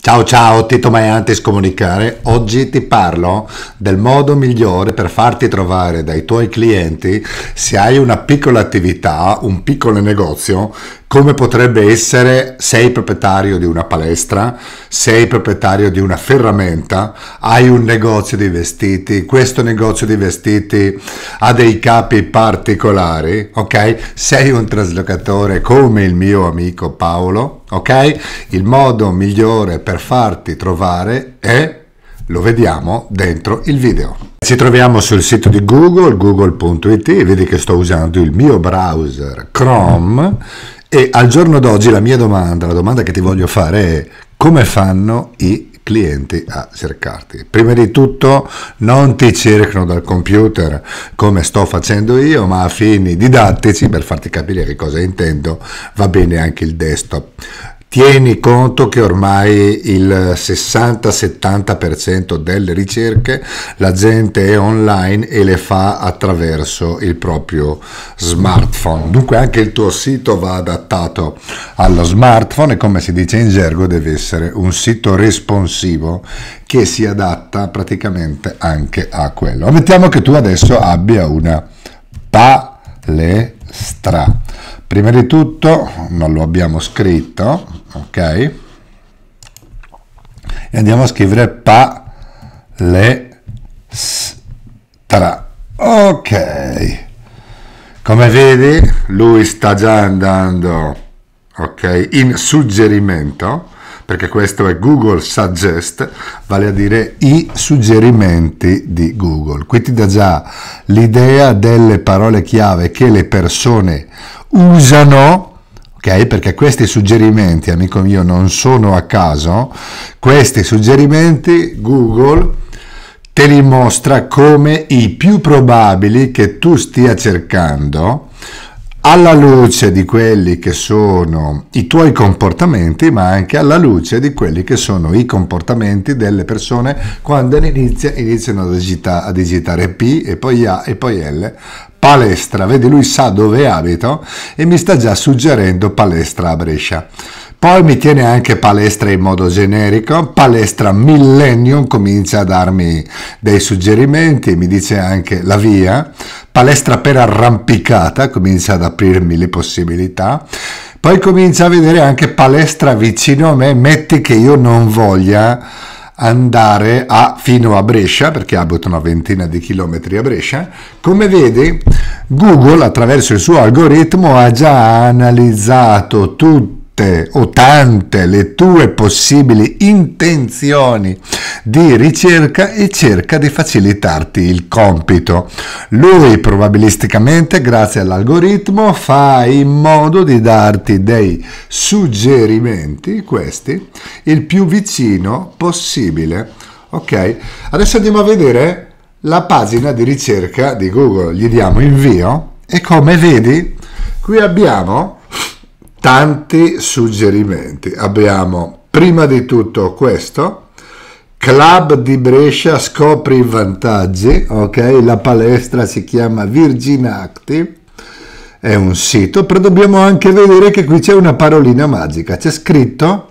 Ciao ciao, Tito Maiante Scomunicare. Oggi ti parlo del modo migliore per farti trovare dai tuoi clienti se hai una piccola attività, un piccolo negozio, come potrebbe essere sei proprietario di una palestra, sei proprietario di una ferramenta, hai un negozio di vestiti, questo negozio di vestiti ha dei capi particolari, ok? Sei un traslocatore come il mio amico Paolo ok? Il modo migliore per farti trovare è, lo vediamo dentro il video. Ci troviamo sul sito di Google, google.it, vedi che sto usando il mio browser Chrome e al giorno d'oggi la mia domanda, la domanda che ti voglio fare è come fanno i clienti a cercarti. Prima di tutto non ti cercano dal computer come sto facendo io, ma a fini didattici per farti capire che cosa intendo va bene anche il desktop. Tieni conto che ormai il 60-70% delle ricerche la gente è online e le fa attraverso il proprio smartphone. Dunque anche il tuo sito va adattato allo smartphone e come si dice in gergo deve essere un sito responsivo che si adatta praticamente anche a quello. Ammettiamo che tu adesso abbia una palestra. Prima di tutto, non lo abbiamo scritto, ok? E andiamo a scrivere palestra. Ok, come vedi lui sta già andando ok, in suggerimento perché questo è Google Suggest, vale a dire i suggerimenti di Google. Qui ti dà già l'idea delle parole chiave che le persone usano ok? Perché questi suggerimenti, amico mio, non sono a caso, questi suggerimenti Google te li mostra come i più probabili che tu stia cercando alla luce di quelli che sono i tuoi comportamenti, ma anche alla luce di quelli che sono i comportamenti delle persone quando inizia, iniziano a, agita, ad agitare P e poi A e poi L palestra, vedi lui sa dove abito e mi sta già suggerendo palestra a Brescia. Poi mi tiene anche palestra in modo generico, palestra millennium comincia a darmi dei suggerimenti, mi dice anche la via, palestra per arrampicata comincia ad aprirmi le possibilità. Poi comincia a vedere anche palestra vicino a me, metti che io non voglia andare a, fino a Brescia, perché abito una ventina di chilometri a Brescia. Come vedi, Google attraverso il suo algoritmo ha già analizzato tutto tutte o tante le tue possibili intenzioni di ricerca e cerca di facilitarti il compito. Lui probabilisticamente, grazie all'algoritmo, fa in modo di darti dei suggerimenti, questi, il più vicino possibile. Ok, adesso andiamo a vedere la pagina di ricerca di Google. Gli diamo invio e come vedi qui abbiamo tanti suggerimenti. Abbiamo prima di tutto questo, Club di Brescia scopri i vantaggi, ok? La palestra si chiama Virgin Active, è un sito, però dobbiamo anche vedere che qui c'è una parolina magica, c'è scritto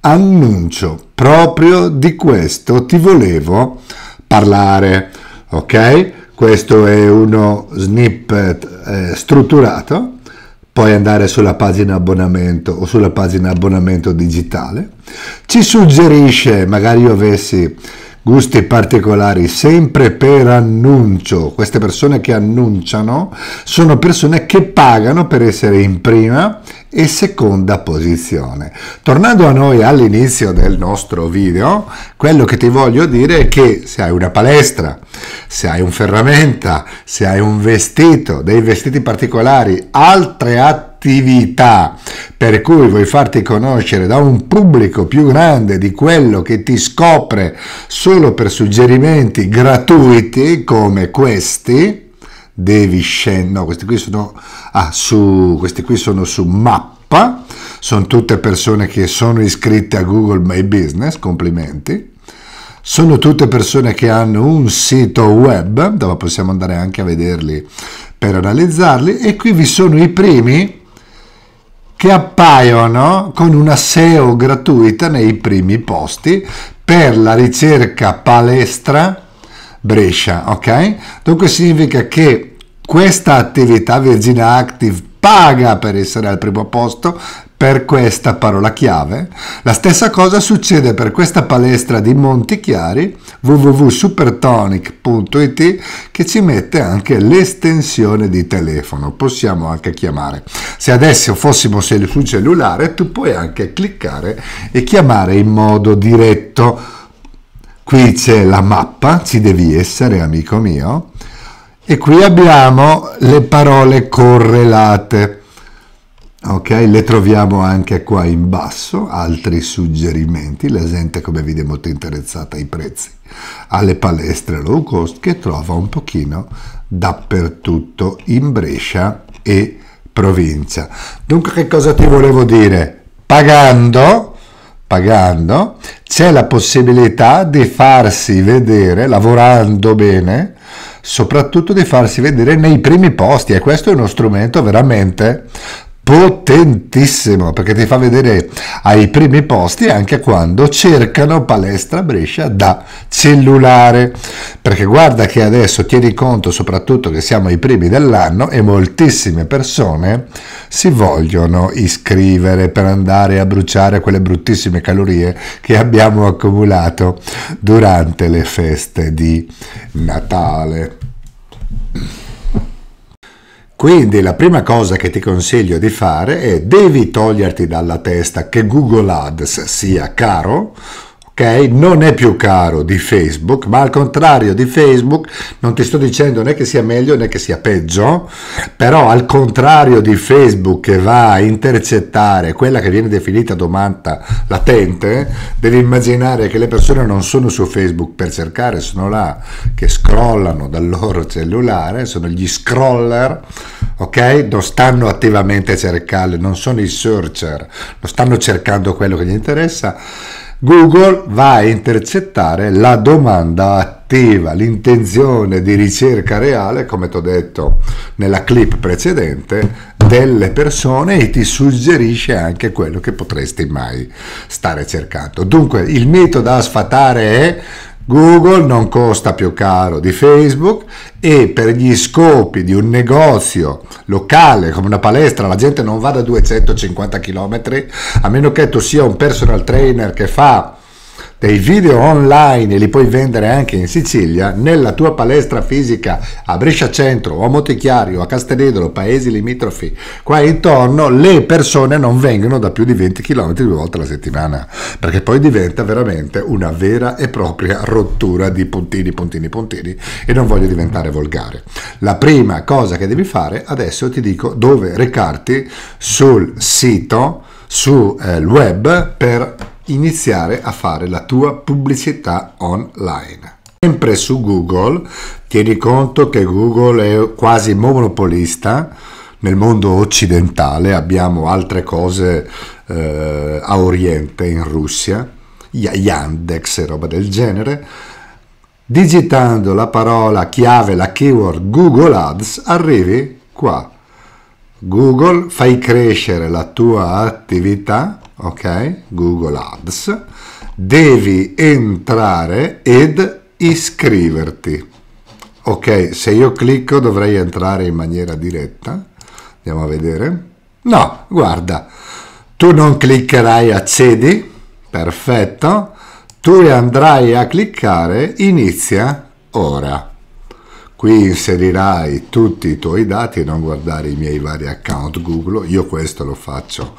annuncio, proprio di questo ti volevo parlare, ok? Questo è uno snippet eh, strutturato puoi andare sulla pagina abbonamento o sulla pagina abbonamento digitale, ci suggerisce, magari io avessi gusti particolari sempre per annuncio. Queste persone che annunciano sono persone che pagano per essere in prima e seconda posizione. Tornando a noi all'inizio del nostro video, quello che ti voglio dire è che se hai una palestra, se hai un ferramenta, se hai un vestito, dei vestiti particolari, altre attività per cui vuoi farti conoscere da un pubblico più grande di quello che ti scopre solo per suggerimenti gratuiti come questi, devi scendere, no, questi qui sono, ah, su, queste qui sono su mappa, sono tutte persone che sono iscritte a Google My Business, complimenti. Sono tutte persone che hanno un sito web, dove possiamo andare anche a vederli per analizzarli, e qui vi sono i primi che appaiono con una SEO gratuita nei primi posti per la ricerca palestra Brescia, ok? Dunque significa che questa attività Virginia Active paga per essere al primo posto per questa parola chiave. La stessa cosa succede per questa palestra di Montichiari www.supertonic.it che ci mette anche l'estensione di telefono, possiamo anche chiamare. Se adesso fossimo sul cellulare tu puoi anche cliccare e chiamare in modo diretto qui c'è la mappa, ci devi essere amico mio, e qui abbiamo le parole correlate, ok? Le troviamo anche qua in basso, altri suggerimenti, la gente come vede è molto interessata ai prezzi, alle palestre low cost che trova un pochino dappertutto in Brescia e provincia. Dunque che cosa ti volevo dire? Pagando pagando, c'è la possibilità di farsi vedere, lavorando bene, soprattutto di farsi vedere nei primi posti e questo è uno strumento veramente potentissimo perché ti fa vedere ai primi posti anche quando cercano palestra Brescia da cellulare perché guarda che adesso tieni conto soprattutto che siamo ai primi dell'anno e moltissime persone si vogliono iscrivere per andare a bruciare quelle bruttissime calorie che abbiamo accumulato durante le feste di Natale quindi la prima cosa che ti consiglio di fare è devi toglierti dalla testa che Google Ads sia caro, Okay? Non è più caro di Facebook, ma al contrario di Facebook, non ti sto dicendo né che sia meglio né che sia peggio, però al contrario di Facebook che va a intercettare quella che viene definita domanda latente, devi immaginare che le persone non sono su Facebook per cercare, sono là che scrollano dal loro cellulare, sono gli scroller, ok? Non stanno attivamente a cercare, non sono i searcher, non stanno cercando quello che gli interessa Google va a intercettare la domanda attiva, l'intenzione di ricerca reale, come ti ho detto nella clip precedente, delle persone e ti suggerisce anche quello che potresti mai stare cercando. Dunque il mito da sfatare è Google non costa più caro di Facebook e per gli scopi di un negozio locale come una palestra la gente non va da 250 km a meno che tu sia un personal trainer che fa dei video online e li puoi vendere anche in Sicilia, nella tua palestra fisica a Brescia Centro o a Montechiario, a Castelledolo, paesi limitrofi, qua intorno, le persone non vengono da più di 20 km due volte alla settimana, perché poi diventa veramente una vera e propria rottura di puntini, puntini, puntini e non voglio diventare volgare. La prima cosa che devi fare, adesso ti dico dove recarti sul sito, sul eh, web per iniziare a fare la tua pubblicità online. Sempre su Google, tieni conto che Google è quasi monopolista nel mondo occidentale, abbiamo altre cose eh, a Oriente, in Russia, Yandex e roba del genere. Digitando la parola chiave, la keyword Google Ads, arrivi qua. Google, fai crescere la tua attività ok? Google Ads, devi entrare ed iscriverti. Ok, se io clicco dovrei entrare in maniera diretta. Andiamo a vedere. No, guarda, tu non cliccherai accedi, perfetto. Tu andrai a cliccare inizia ora. Qui inserirai tutti i tuoi dati, non guardare i miei vari account Google, io questo lo faccio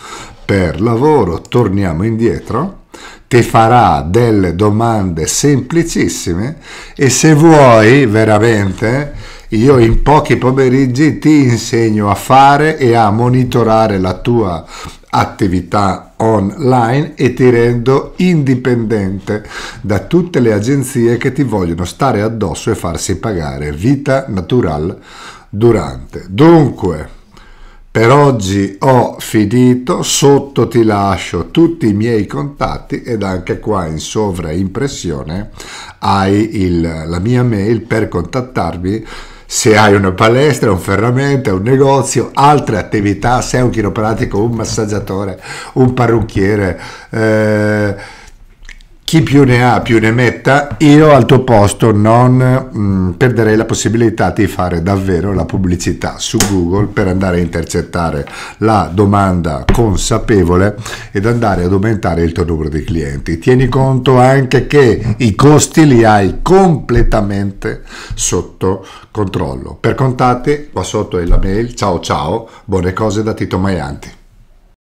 per lavoro, torniamo indietro, ti farà delle domande semplicissime e se vuoi veramente io in pochi pomeriggi ti insegno a fare e a monitorare la tua attività online e ti rendo indipendente da tutte le agenzie che ti vogliono stare addosso e farsi pagare vita natural durante. Dunque, per oggi ho finito, sotto ti lascio tutti i miei contatti ed anche qua in sovraimpressione hai il, la mia mail per contattarmi se hai una palestra, un ferramenta, un negozio, altre attività, sei un chiropratico, un massaggiatore, un parrucchiere. Eh, chi più ne ha più ne metta, io al tuo posto non mh, mm, perderei la possibilità di fare davvero la pubblicità su Google per andare a intercettare la domanda consapevole ed andare ad aumentare il tuo numero di clienti. Tieni conto anche che i costi li hai completamente sotto controllo. Per contatti qua sotto è la mail, ciao ciao, buone cose da Tito Maianti.